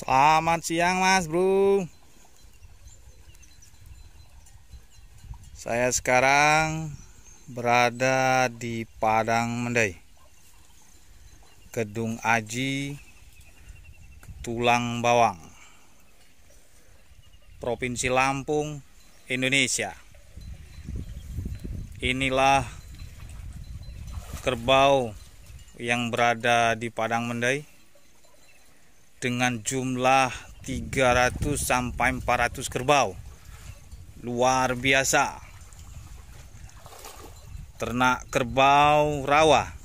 Selamat siang mas bro Saya sekarang berada di Padang Mendai Gedung Aji Tulang Bawang Provinsi Lampung, Indonesia Inilah kerbau yang berada di Padang Mendai dengan jumlah 300 sampai 400 kerbau. Luar biasa. Ternak kerbau rawa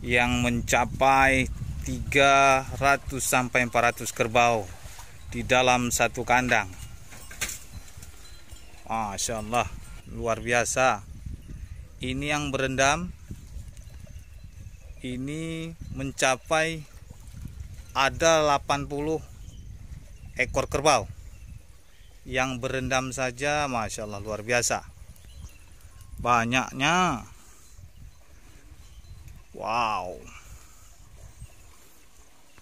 yang mencapai 300 sampai 400 kerbau di dalam satu kandang. Masya Allah, luar biasa. Ini yang berendam ini mencapai ada 80 ekor kerbau yang berendam saja Masya Allah luar biasa banyaknya wow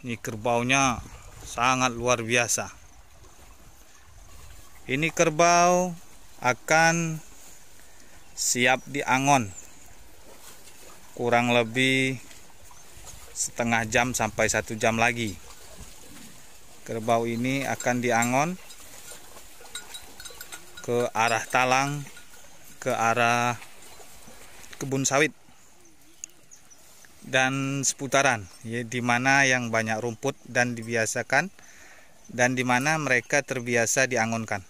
ini kerbaunya sangat luar biasa ini kerbau akan siap diangon kurang lebih setengah jam sampai satu jam lagi kerbau ini akan diangon ke arah talang ke arah kebun sawit dan seputaran ya, di mana yang banyak rumput dan dibiasakan dan di mana mereka terbiasa diangonkan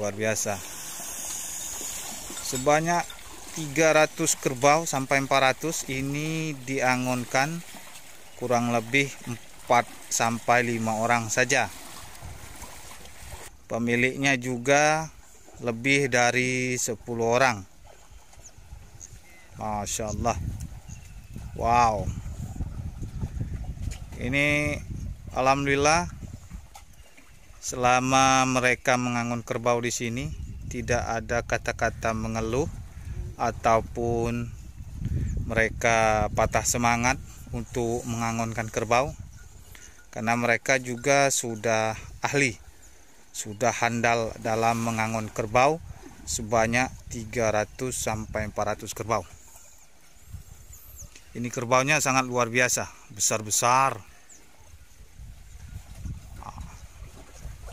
luar biasa sebanyak 300 kerbau sampai 400 ini diangonkan kurang lebih 4 sampai 5 orang saja pemiliknya juga lebih dari 10 orang Masya Allah Wow ini Alhamdulillah selama mereka mengangon kerbau di sini tidak ada kata-kata mengeluh ataupun mereka patah semangat untuk mengangonkan kerbau karena mereka juga sudah ahli sudah handal dalam mengangon kerbau sebanyak 300 sampai 400 kerbau ini kerbaunya sangat luar biasa besar-besar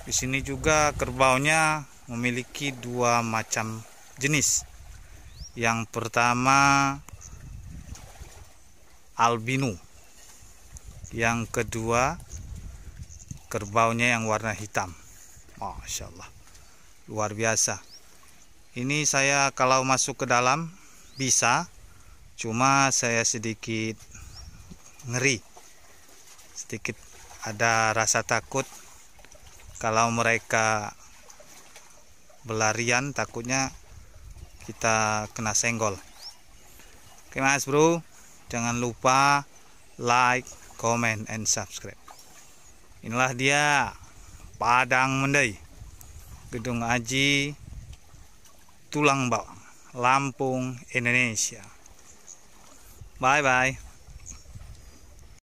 di sini juga kerbaunya memiliki dua macam jenis yang pertama albino yang kedua kerbaunya yang warna hitam Masya Allah luar biasa ini saya kalau masuk ke dalam bisa cuma saya sedikit ngeri sedikit ada rasa takut kalau mereka belarian takutnya kita kena senggol oke mas bro jangan lupa like comment and subscribe inilah dia Padang Mendai Gedung Aji Tulang Bawang Lampung Indonesia bye bye